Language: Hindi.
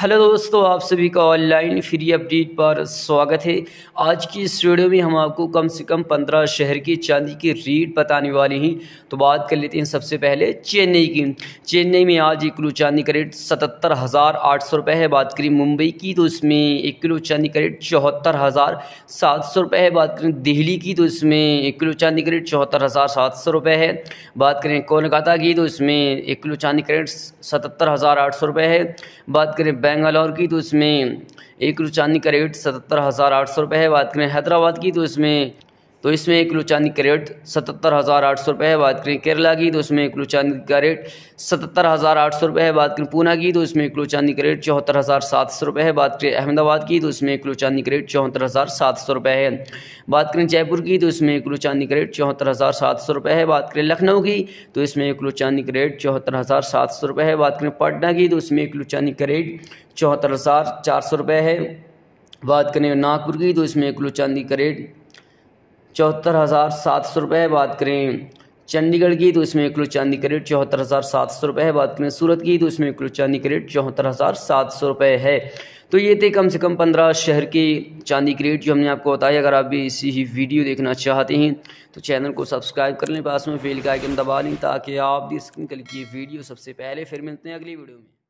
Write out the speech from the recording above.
हेलो दोस्तों आप सभी का ऑनलाइन फ्री अपडेट पर स्वागत है आज की इस वीडियो में हम आपको कम से कम पंद्रह शहर की चांदी की रेट बताने वाले हैं तो बात कर लेते हैं सबसे पहले चेन्नई की चेन्नई में आज एक किलो चांदी का रेट सतहत्तर हज़ार आठ सौ रुपये है बात करें मुंबई की तो इसमें एक किलो चांदी का रेट चौहत्तर हज़ार सात सौ रुपये है बात करें दिल्ली की तो इसमें एक किलो चांदी का रेट चौहत्तर हज़ार सात सौ रुपये है बात करें कोलकाता की तो इसमें एक किलो चांदी का रेट सतहत्तर हज़ार आठ सौ रुपये है बात करें बेंगलौर की तो इसमें एक रुचानी का रेट सतहत्तर हज़ार आठ सौ रुपये है बात करें हैदराबाद की तो इसमें तो इसमें एक किलो चांदी का रेट सतहत्तर हज़ार आठ सौ रुपये है बात करें केरला की तो उसमें एक किलो चांदी का रेट सतहत्तर हज़ार आठ सौ रुपये है बात करें पूना की तो उसमें एक किलो चांदी का रेट चौहत्तर हज़ार सात सौ रुपये है बात करें अहमदाबाद की तो उसमें एक किलो चांदी का रेट चौहत्तर हज़ार सात सौ रुपये है बात करें जयपुर की तो इसमें एक किलो चांदी का रेट चौहत्तर हज़ार सात सौ रुपये है बात करें लखनऊ की तो इसमें एक किलो चांदी का रेट चौहत्तर हज़ार सात सौ रुपये है बात करें पटना की तो उसमें एक किलो चांदी का रेट चौहत्तर हज़ार चार सौ रुपये है बात करें नागपुर की तो इसमें एक किलो चांदी का रेट चौहत्तर हज़ार सात सौ रुपये बात करें चंडीगढ़ की तो इसमें एक चांदी का रेट चौहत्तर हज़ार सात सौ रुपये है बात करें सूरत की तो इसमें एक चांदी का रेट चौहत्तर हज़ार सात सौ रुपये है तो ये थे कम से कम पंद्रह शहर के चांदी के रेट जो हमने आपको बताया अगर आप भी इसी ही वीडियो देखना चाहते हैं तो चैनल को सब्सक्राइब कर लें पास में फेल का आइकन दबा लें ताकि आप भी स्क्रीन कल की वीडियो सबसे पहले फिर मिलते हैं अगली वीडियो में